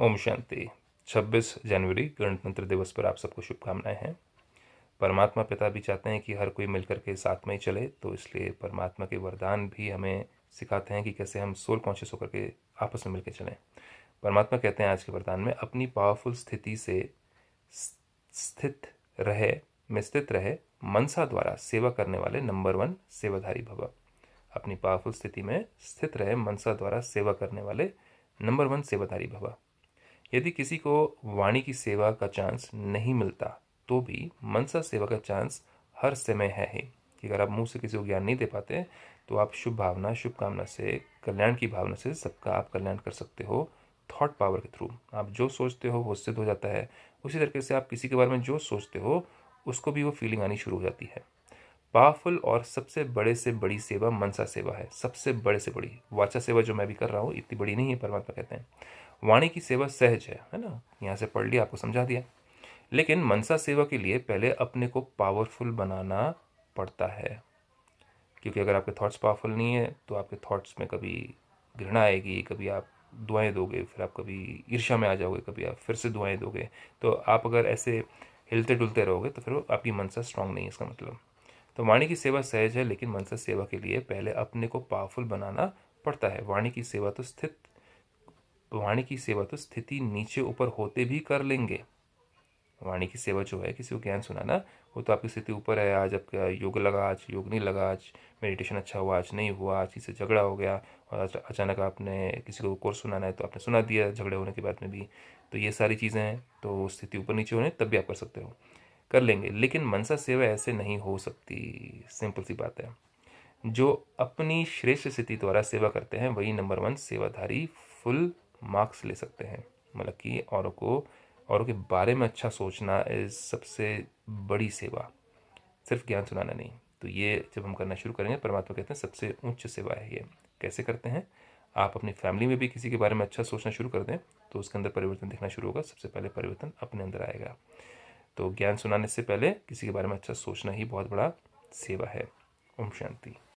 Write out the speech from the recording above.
ओम शांति 26 जनवरी गणतंत्र दिवस पर आप सबको शुभकामनाएं हैं परमात्मा पिता भी चाहते हैं कि हर कोई मिलकर के साथ में ही चले तो इसलिए परमात्मा के वरदान भी हमें सिखाते हैं कि कैसे हम सोल कॉन्शियस होकर के आपस में मिलकर चलें परमात्मा कहते हैं आज के वरदान में अपनी पावरफुल स्थिति से स्थित रहे में स्थित रहे मनसा द्वारा सेवा करने वाले नंबर वन सेवाधारी भव अपनी पावरफुल स्थिति में स्थित रहे मनसा द्वारा सेवा करने वाले नंबर वन सेवाधारी भवा यदि किसी को वाणी की सेवा का चांस नहीं मिलता तो भी मनसा सेवा का चांस हर समय है ही कि अगर आप मुंह से किसी को ज्ञान नहीं दे पाते तो आप शुभ भावना शुभकामना से कल्याण की भावना से सबका आप कल्याण कर सकते हो थॉट पावर के थ्रू आप जो सोचते हो वो सिद्ध हो जाता है उसी तरीके से आप किसी के बारे में जो सोचते हो उसको भी वो फीलिंग आनी शुरू हो जाती है पावरफुल और सबसे बड़े से बड़ी सेवा मनसा सेवा है सबसे बड़े से बड़ी वाचा सेवा जो मैं भी कर रहा हूँ इतनी बड़ी नहीं है परमात्मा कहते हैं वाणी की सेवा सहज है है ना यहाँ से पढ़ लिया आपको समझा दिया लेकिन मनसा सेवा के लिए पहले अपने को पावरफुल बनाना पड़ता है क्योंकि अगर आपके थॉट्स पावरफुल नहीं है तो आपके थॉट्स में कभी घृणा आएगी कभी आप दुआएं दोगे फिर आप कभी ईर्ष्या में आ जाओगे कभी आप फिर से दुआएं दोगे तो आप अगर ऐसे हिलते डुलते रहोगे तो फिर आपकी मनसा स्ट्रांग नहीं है इसका मतलब तो वाणी की सेवा सहज है लेकिन मनसा सेवा के लिए पहले अपने को पावरफुल बनाना पड़ता है वाणी की सेवा तो स्थित वाणी की सेवा तो स्थिति नीचे ऊपर होते भी कर लेंगे वाणी की सेवा जो है किसी को ज्ञान सुनाना वो तो आपकी स्थिति ऊपर है आज आपका योग लगा आज योग नहीं लगा आज मेडिटेशन अच्छा हुआ आज नहीं हुआ आज किसी से झगड़ा हो गया और अचानक आपने किसी को कोर्स सुनाना है तो आपने सुना दिया झगड़े होने के बाद में भी तो ये सारी चीज़ें हैं तो स्थिति ऊपर नीचे होने तब भी आप कर सकते हो कर लेंगे लेकिन मनसा सेवा ऐसे नहीं हो सकती सिंपल सी बात है जो अपनी श्रेष्ठ स्थिति द्वारा सेवा करते हैं वही नंबर वन सेवाधारी फुल मार्क्स ले सकते हैं मतलब कि औरों को औरों के बारे में अच्छा सोचना सबसे बड़ी सेवा सिर्फ ज्ञान सुनाना नहीं तो ये जब हम करना शुरू करेंगे परमात्मा कहते हैं सबसे उच्च सेवा है ये कैसे करते हैं आप अपनी फैमिली में भी किसी के बारे में अच्छा सोचना शुरू कर दें तो उसके अंदर परिवर्तन दिखना शुरू होगा सबसे पहले परिवर्तन अपने अंदर आएगा तो ज्ञान सुनाने से पहले किसी के बारे में अच्छा सोचना ही बहुत बड़ा सेवा है ओम शांति